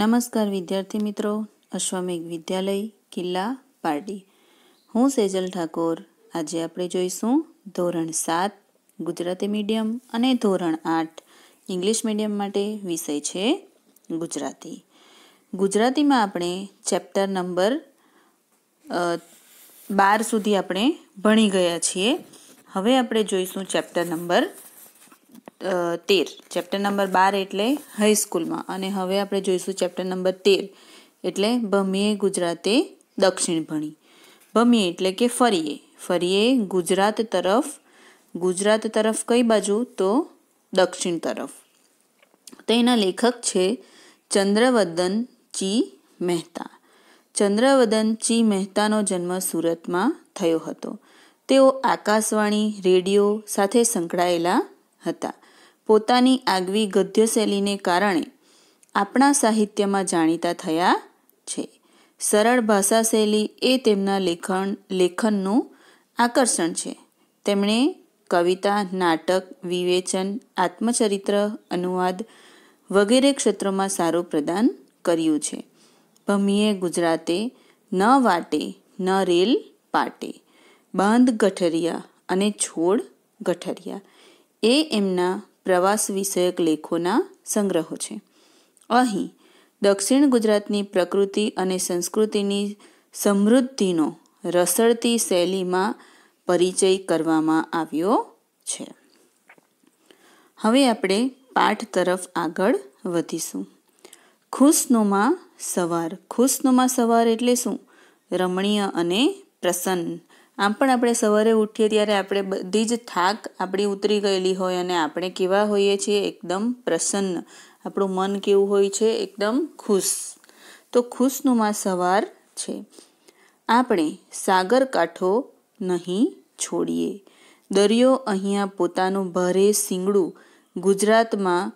નમસ્કાર વિદ્યાર્થી મિત્રો અશ્વમિક વિદ્યાલય કિલ્લા પારડી હું સેજલ ઠાકોર આજે આપણે જોઈશું ધોરણ સાત ગુજરાતી મીડિયમ અને ધોરણ આઠ ઇંગ્લિશ મીડિયમ માટે વિષય છે ગુજરાતી ગુજરાતીમાં આપણે ચેપ્ટર નંબર બાર સુધી આપણે ભણી ગયા છીએ હવે આપણે જોઈશું ચેપ્ટર નંબર તેર ચેપ્ટર નંબર બાર એટલે હાઈસ્કૂલમાં અને હવે આપણે જોઈશું ચેપ્ટર નંબર તેર એટલે ભમીએ ગુજરાતે દક્ષિણ ભણી ભમીએ એટલે કે ફરીએ ફરીએ ગુજરાત તરફ ગુજરાત તરફ કઈ બાજુ તો દક્ષિણ તરફ તો એના લેખક છે ચંદ્રવદન ચી મહેતા ચંદ્રવદન ચી મહેતાનો જન્મ સુરતમાં થયો હતો તેઓ આકાશવાણી રેડિયો સાથે સંકળાયેલા હતા પોતાની આગવી ગદ્યશૈલીને કારણે આપણા સાહિત્યમાં જાણીતા થયા છે સરળ ભાષા શૈલી એ તેમના લેખન લેખનનું આકર્ષણ છે તેમણે કવિતા નાટક વિવેચન આત્મચરિત્ર અનુવાદ વગેરે ક્ષેત્રોમાં સારું પ્રદાન કર્યું છે ભમીએ ગુજરાતે ન વાટે ન રેલ પાટે બાંધ ગઠરિયા અને છોડ ગઠરિયા એ એમના પ્રવાસ વિષયક લેખોના સંગ્રહો છે અહીં દક્ષિણ ગુજરાતની પ્રકૃતિ અને સંસ્કૃતિની સમૃદ્ધિનો રસળતી શૈલીમાં પરિચય કરવામાં આવ્યો છે હવે આપણે પાઠ તરફ આગળ વધીશું ખુશનુમા સવાર ખુશનુમા સવાર એટલે શું રમણીય અને પ્રસન્ન આમ પણ આપણે સવારે ઉઠીએ ત્યારે આપણે બધી જ થાક આપણી ઉતરી ગયેલી હોય અને આપણે કેવા હોઈએ છીએ એકદમ પ્રસન્ન આપણું મન કેવું હોય છે એકદમ ખુશ તો ખુશનુમા સવાર છે આપણે સાગર કાંઠો નહીં છોડીએ દરિયો અહીંયા પોતાનું ભરે સિંગડું ગુજરાતમાં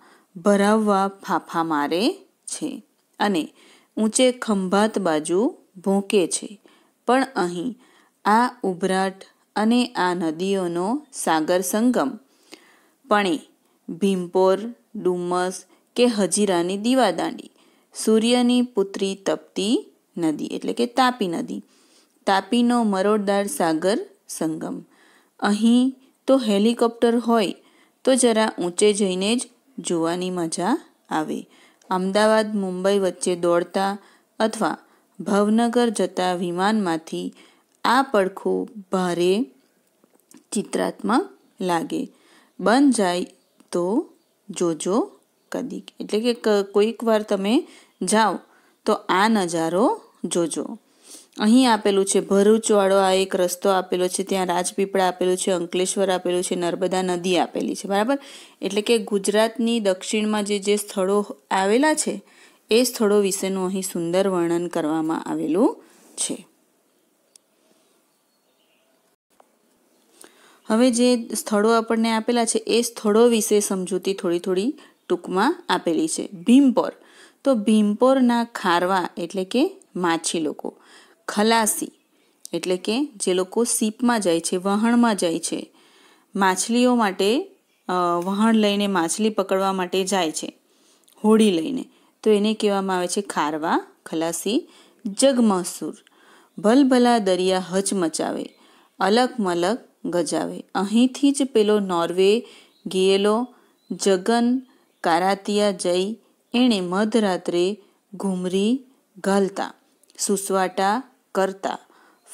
ભરાવવા ફાફા મારે છે અને ઊંચે ખંભાત બાજુ ભોંકે છે પણ અહીં આ ઉભરાટ અને આ નદીઓનો સાગર સંગમ પણે ભીમપોર ડુમસ કે હજીરાની દીવાદાંડી સૂર્યની પુત્રી તપતી નદી એટલે કે તાપી નદી તાપીનો મરોડદાર સાગર સંગમ અહીં તો હેલિકોપ્ટર હોય તો જરા ઊંચે જઈને જ જોવાની મજા આવે અમદાવાદ મુંબઈ વચ્ચે દોડતા અથવા ભાવનગર જતા વિમાનમાંથી આ પડખું ભારે ચિત્રાત્મક લાગે બન જાય તો જોજો કદીક એટલે કે કોઈક વાર તમે જાઓ તો આ નજારો જોજો અહીં આપેલું છે ભરૂચવાળો આ એક રસ્તો આપેલો છે ત્યાં રાજપીપળા આપેલું છે અંકલેશ્વર આપેલું છે નર્મદા નદી આપેલી છે બરાબર એટલે કે ગુજરાતની દક્ષિણમાં જે જે સ્થળો આવેલા છે એ સ્થળો વિશેનું અહીં સુંદર વર્ણન કરવામાં આવેલું છે હવે જે સ્થળો આપણને આપેલા છે એ સ્થળો વિશે સમજૂતી થોડી થોડી ટૂંકમાં આપેલી છે ભીમપોર તો ભીમપોરના ખારવા એટલે કે માછી લોકો ખલાસી એટલે કે જે લોકો સીપમાં જાય છે વહાણમાં જાય છે માછલીઓ માટે વહાણ લઈને માછલી પકડવા માટે જાય છે હોડી લઈને તો એને કહેવામાં આવે છે ખારવા ખલાસી જગમસૂર ભલભલા દરિયા હચમચાવે અલગ મલક ગજાવે અહીંથી જ પેલો નોર્વે ગયેલો જગન કારાતિયા જઈ એણે મધરાત્રે ઘૂમરી ઘાલતા સુસવાટા કરતા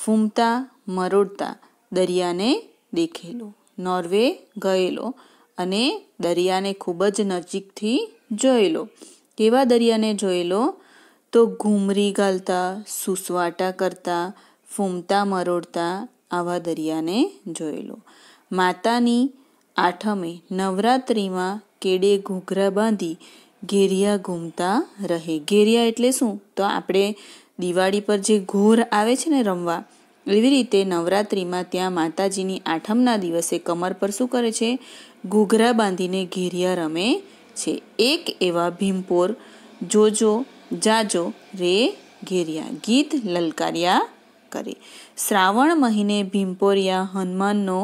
ફૂમતા મરોડતા દરિયાને દેખેલો નોર્વે ગયેલો અને દરિયાને ખૂબ જ નજીકથી જોયેલો કેવા દરિયાને જોયેલો તો ઘૂમરી ગાલતા સુસવાટા કરતા ફૂમતા મરોડતા આવા દરિયાને જોઈ લો માતાની આઠમે નવરાત્રિમાં કેડે ઘૂઘરા બાંધી ઘેરિયા ઘૂમતા રહે ઘેરિયા એટલે શું તો આપણે દિવાળી પર જે ઘોર આવે છે ને રમવા એવી રીતે નવરાત્રિમાં ત્યાં માતાજીની આઠમના દિવસે કમર પર શું કરે છે ઘૂઘરા બાંધીને ઘેરિયા રમે છે એક એવા ભીમપોર જોજો જાજો રે ઘેરિયા ગીત લલકારિયા કરી શ્રાવણ મહિને ભીમપોરિયા હનુમાનનો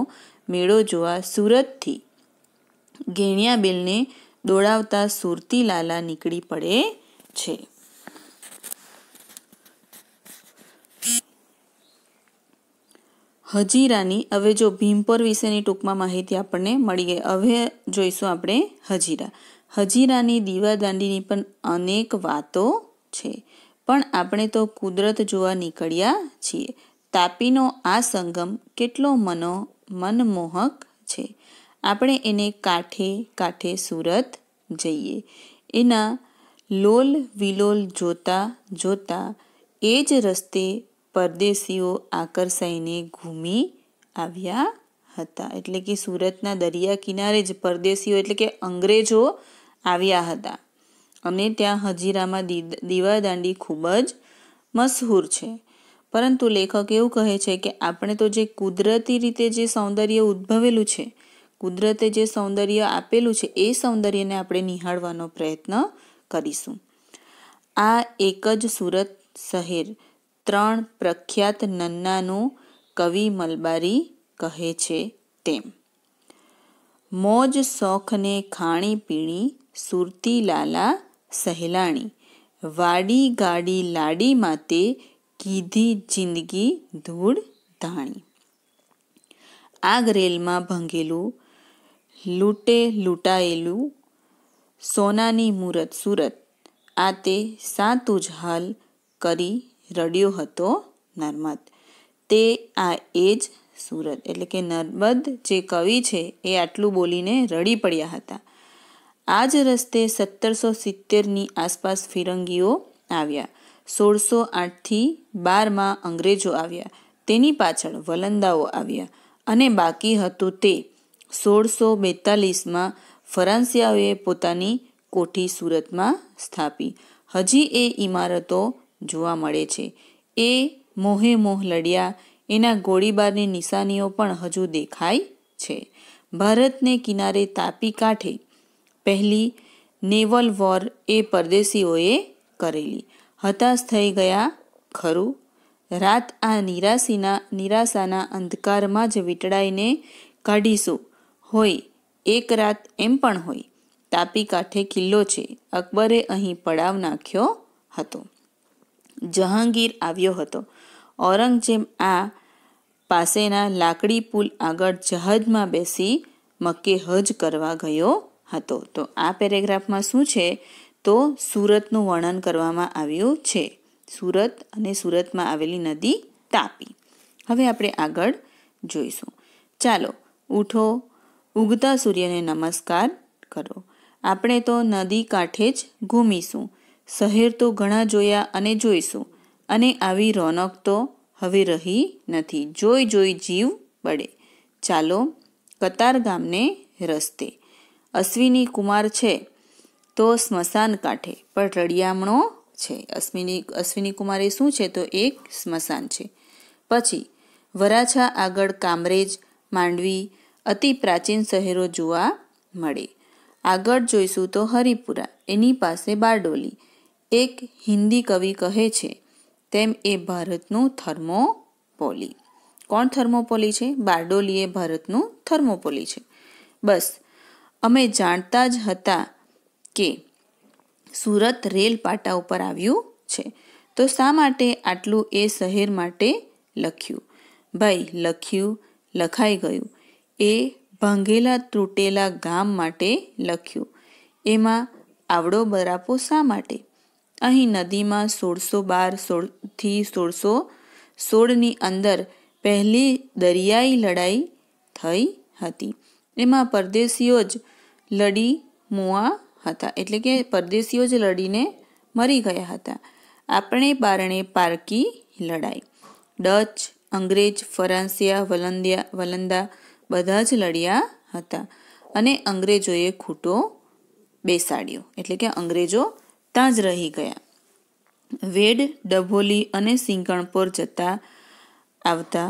મેળો જોવા સુરતથી ગેણિયાબેલને દોડાવતા સુરતીલાલા નીકળી પડે છે હજીરાની હવે જો ભીમપોર વિશેની ટૂંકમાં માહિતી આપણને મળી ગઈ હવે જોઈશું આપણે હજીરા હજીરાની દીવાદાંડીની પણ અનેક વાતો છે પણ આપણે તો કુદરત જોવા નીકળ્યા છીએ તાપીનો આ સંગમ કેટલો મનો મનમોહક છે આપણે એને કાંઠે કાંઠે સુરત જઈએ એના લોલ વિલોલ જોતા જોતા એ જ રસ્તે પરદેશીઓ આકર્ષાઈને ઘૂમી આવ્યા હતા એટલે કે સુરતના દરિયા કિનારે જ પરદેશીઓ એટલે કે અંગ્રેજો આવ્યા હતા અને ત્યાં હજીરામાં દીવાદાંડી ખૂબ જ મશહૂર છે પરંતુ લેખક એવું કહે છે કે આપણે તો જે કુદરતી રીતે જે સૌંદર્ય ઉદ્ભવેલું છે કુદરતે જે સૌંદર્ય આપેલું છે એ સૌંદર્યને આપણે નિહાળવાનો પ્રયત્ન કરીશું આ એક જ સુરત શહેર ત્રણ પ્રખ્યાત નન્નાનું કવિ મલબારી કહે છે તેમ મોજ શોખને ખાણી પીણી સુરતી લાલા સહેલાણી વાડી ગાડી લાડી માતે કીધી જિંદગી ધૂળ ધાણી આગ રેલમાં ભંગેલું લૂંટે લૂંટાયેલું સોનાની મૂરત સુરત આ તે સાતું જ હાલ કરી રડ્યો હતો નર્મદ તે આ એ જ સુરત એટલે કે નર્મદ જે કવિ છે એ આટલું બોલીને રડી પડ્યા હતા આ જ રસ્તે સત્તરસો સિત્તેરની આસપાસ ફિરંગીઓ આવ્યા સોળસો આઠથી બારમાં અંગ્રેજો આવ્યા તેની પાછળ વલંદાઓ આવ્યા અને બાકી હતું તે સોળસો બેતાલીસમાં ફરાન્સિયાઓએ પોતાની કોઠી સુરતમાં સ્થાપી હજી એ ઇમારતો જોવા મળે છે એ મોહે મોહ લડ્યા એના ગોળીબારની નિશાનીઓ પણ હજુ દેખાય છે ભારતને કિનારે તાપી કાંઠે પહેલી નેવલ વોર એ પરદેશીઓએ કરેલી હતાશ થઈ ગયા ખરું રાત આ નિરાશીના નિરાશાના અંધકારમાં જ વીંટળાઈને કાઢીશું હોય એક રાત એમ પણ હોય તાપી કાંઠે કિલ્લો છે અકબરે અહીં પડાવ નાખ્યો હતો જહાંગીર આવ્યો હતો ઔરંગઝેબ આ પાસેના લાકડી પુલ આગળ જહાજમાં બેસી મક્કે હજ કરવા ગયો હતો તો આ પેરેગ્રાફમાં શું છે તો સુરતનું વર્ણન કરવામાં આવ્યું છે સુરત અને સુરતમાં આવેલી નદી તાપી હવે આપણે આગળ જોઈશું ચાલો ઉઠો ઉગતા સૂર્યને નમસ્કાર કરો આપણે તો નદી કાંઠે જ ઘૂમીશું શહેર તો ઘણા જોયા અને જોઈશું અને આવી રોનક તો હવે રહી નથી જોઈ જોઈ જીવ પડે ચાલો કતાર ગામને રસ્તે અશ્વિની કુમાર છે તો સ્મશાન કાંઠે પણ રળિયામણો છે અશ્વિની અશ્વિની કુમાર શું છે તો એક સ્મશાન છે પછી વરાછા આગળ કામરેજ માંડવી અતિ પ્રાચીન શહેરો જોવા મળે આગળ જોઈશું તો હરિપુરા એની પાસે બારડોલી એક હિન્દી કવિ કહે છે તેમ એ ભારતનું થર્મોપોલી કોણ થર્મોપોલી છે બારડોલી એ ભારતનું થર્મોપોલી છે બસ અમે જાણતા જ હતા કે સુરત રેલ પાટા ઉપર આવ્યું છે તો શા માટે આટલું એ શહેર માટે લખ્યું ભાઈ લખ્યું લખાઈ ગયું એ ભાંગેલા તૂટેલા ગામ માટે લખ્યું એમાં આવડો બરાપો શા માટે અહીં નદીમાં સોળસો બાર સોળથી સોળસો સોળની અંદર પહેલી દરિયાઈ લડાઈ થઈ હતી એમાં પરદેશીઓ જ લડી મુઆ હતા એટલે કે પરદેશીઓ જ લડીને મરી ગયા હતા આપણે બારણે પારકી લડાઈ ડચ અંગ્રેજ ફરાંસિયા વલંદિયા વલંદા બધા જ લડ્યા હતા અને અંગ્રેજોએ ખૂટો બેસાડ્યો એટલે કે અંગ્રેજો ત્યાં જ રહી ગયા વેડ ડભોલી અને સિંગણપોર જતા આવતા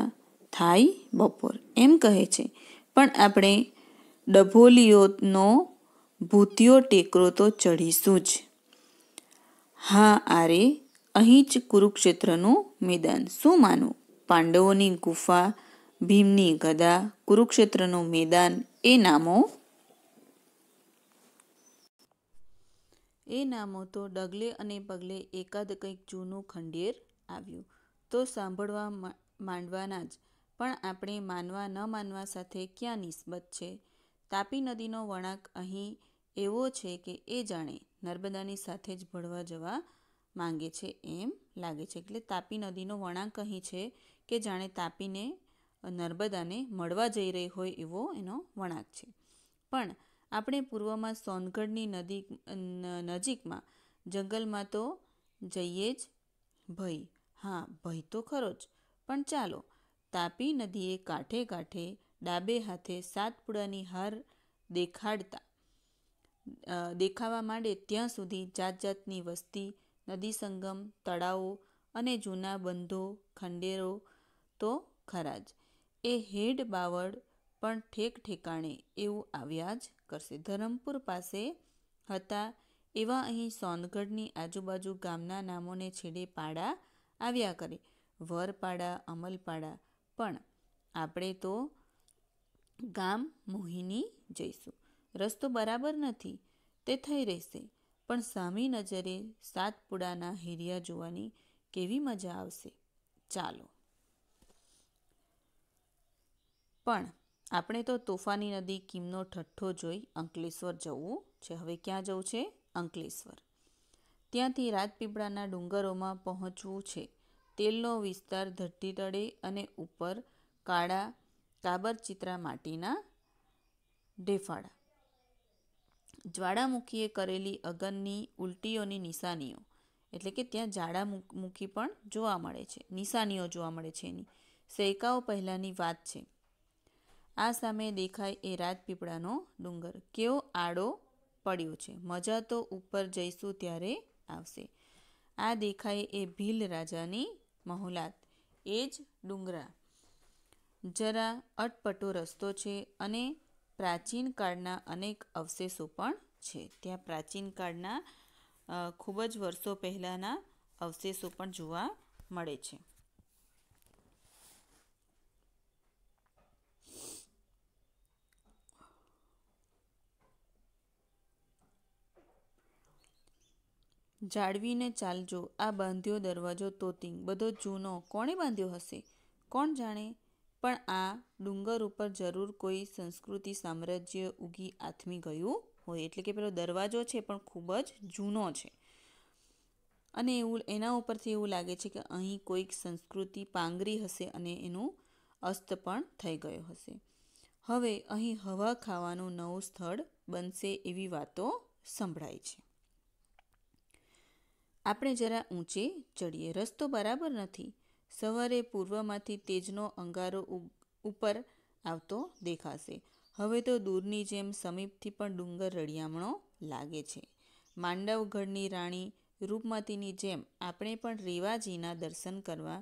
થાય બપોર એમ કહે છે પણ આપણે ડભોલીઓનો ભૂતિયો ટેકરો તો ચઢીશું જ હા આરે અહીં જ કુરુક્ષેત્રનું મેદાન શું માનું પાંડવોની ગુફા ભીમની ગદા કુરુક્ષેત્રનું મેદાન એ નામો એ નામો તો ડગલે અને પગલે એકાદ કંઈક જૂનું ખંડેર આવ્યું તો સાંભળવા માંડવાના જ પણ આપણે માનવા ન માનવા સાથે ક્યાં નિસ્બત છે તાપી નદીનો વળાંક અહીં એવો છે કે એ જાણે નર્મદાની સાથે જ ભળવા જવા માંગે છે એમ લાગે છે એટલે તાપી નદીનો વળાંક અહીં છે કે જાણે તાપીને નર્મદાને મળવા જઈ રહી હોય એવો એનો વળાંક છે પણ આપણે પૂર્વમાં સોનગઢની નદી નજીકમાં જંગલમાં તો જઈએ જ ભય હા ભય તો ખરો જ પણ ચાલો તાપી નદીએ કાંઠે કાંઠે ડાબે હાથે સાતપુડાની હાર દેખાડતા દેખાવા માંડે ત્યાં સુધી જાત જાતની વસ્તી નદી સંગમ તળાવો અને જૂના બંધો ખંડેરો તો ખરા જ એ હેડ બાવળ પણ ઠેક ઠેકાણે એવું આવ્યા જ કરશે ધરમપુર પાસે હતા એવા અહીં સોનગઢની આજુબાજુ ગામના નામોને છેડે પાડા આવ્યા કરે વરપાડા અમલપાડા પણ આપણે તો ગામ મોહિની જઈશું રસ્તો બરાબર નથી તે થઈ રહેશે પણ સામી નજરે સાતપુડાના હેરિયા જોવાની કેવી મજા આવશે ચાલો પણ આપણે તો તોફાની નદી કિમનો ઠઠ્ઠો જોઈ અંકલેશ્વર જવું છે હવે ક્યાં જવું છે અંકલેશ્વર ત્યાંથી રાજપીપળાના ડુંગરોમાં પહોંચવું છે તેલનો વિસ્તાર ધરતી તળે અને ઉપર કાળા કાબરચિત્રા માટીના ઢેફાળા જ્વાળામુખીએ કરેલી અગનની ઉલટીઓની નિશાનીઓ એટલે કે ત્યાં જ્વાળામુખી પણ જોવા મળે છે નિશાનીઓ જોવા મળે છે એની સૈકાઓ પહેલાંની વાત છે આ સામે દેખાય એ રાજપીપળાનો ડુંગર કેવો આડો પડ્યો છે મજા તો ઉપર જઈશું ત્યારે આવશે આ દેખાય એ ભીલ રાજાની મહુલાત એ જ ડુંગરા જરા અટપટો રસ્તો છે અને પ્રાચીન કાળના અનેક અવશેષો પણ છે ત્યાં પ્રાચીન કાળના ખૂબ જ વર્ષો પહેલાંના અવશેષો પણ જોવા મળે છે જાળવીને ચાલજો આ બાંધ્યો દરવાજો તોતિંગ બધો જૂનો કોણે બાંધ્યો હશે કોણ જાણે પણ આ ડુંગર ઉપર જરૂર કોઈ સંસ્કૃતિ સામ્રાજ્ય ઉગી આથમી ગયું હોય એટલે કે પેલો દરવાજો છે પણ ખૂબ જ જૂનો છે અને એવું એના ઉપરથી એવું લાગે છે કે અહીં કોઈક સંસ્કૃતિ પાંગરી હશે અને એનું અસ્ત પણ થઈ ગયો હશે હવે અહીં હવા ખાવાનું નવું સ્થળ બનશે એવી વાતો સંભળાય છે આપણે જરા ઊંચે ચડીએ રસ્તો બરાબર નથી સવારે પૂર્વમાંથી તેજનો અંગારો ઉપર આવતો દેખાશે હવે તો દૂરની જેમ સમીપથી પણ ડુંગર રળિયામણો લાગે છે માંડવગઢની રાણી રૂપમતીની જેમ આપણે પણ રેવાજીના દર્શન કરવા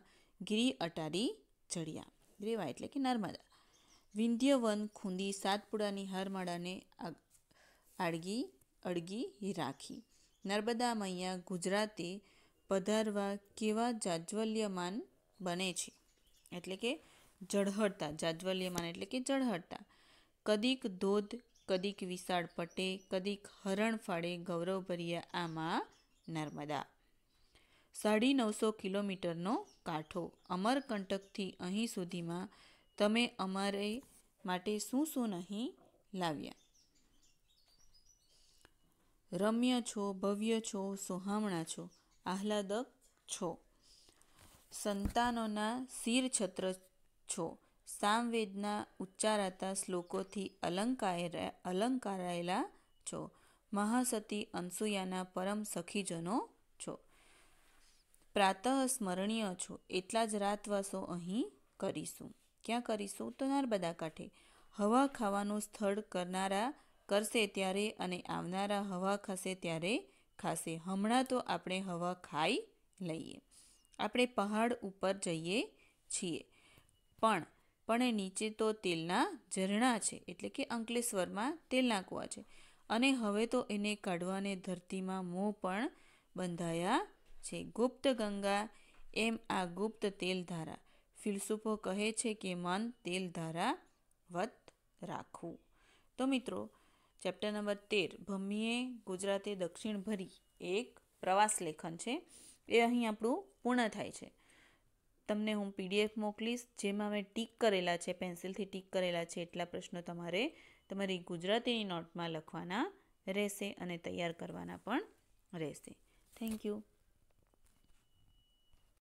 ગિરી અટારી ચડ્યા રેવા એટલે કે નર્મદા વિંધ્યવન ખૂંદી સાતપુડાની હારમાળાને આડગી અડગી રાખી નર્મદા મૈયા ગુજરાતે પધારવા કેવા જાજવલ્યમાન બને છે એટલે કે જળહળતા જાજ્વલ્યમાન એટલે કે જળહળતા કદીક ધોધ કદીક વિશાળ પટે કદીક હરણ ફાળે ગૌરવભર્યા આમાં નર્મદા સાડી નવસો કિલોમીટરનો કાંઠો અમરકંટકથી અહીં સુધીમાં તમે અમારે માટે શું શું નહીં લાવ્યા રમ્ય છો ભવ્ય છો સોહામણા છો આહલાદક છો સંતાનોના શિરછત્ર છો સામવેદના ઉચ્ચારાતા શ્લોકોથી અલંકાર અલંકારાયેલા છો મહાસતી અનસૂયાના પરમ સખીજનો છો પ્રાતઃ સ્મરણીય છો એટલા જ રાતવાસો અહીં કરીશું ક્યાં કરીશું તો નર્મદા કાંઠે હવા ખાવાનું સ્થળ કરનારા કરશે ત્યારે અને આવનારા હવા ખાશે ત્યારે ખાશે હમણાં તો આપણે હવા ખાઈ લઈએ આપણે પહાડ ઉપર જઈએ છીએ પણ પણ નીચે તો તેલના ઝરણા છે એટલે કે અંકલેશ્વરમાં તેલના કૂવા છે અને હવે તો એને કાઢવાને ધરતીમાં મોં પણ બંધાયા છે ગુપ્ત ગંગા એમ આ ગુપ્ત તેલધારા ફિલસુફો કહે છે કે મન તેલધારા વત રાખવું તો મિત્રો ચેપ્ટર નંબર તેર ભમ્મીએ ગુજરાતે દક્ષિણ ભરી એક પ્રવાસ લેખન છે એ અહીં આપણું પૂર્ણ થાય છે તમને હું પીડીએફ મોકલીશ જેમાં મેં ટીક કરેલા છે પેન્સિલથી ટીક કરેલા છે એટલા પ્રશ્નો તમારે તમારી ગુજરાતીની નોટમાં લખવાના રહેશે અને તૈયાર કરવાના પણ રહેશે થેન્ક યુ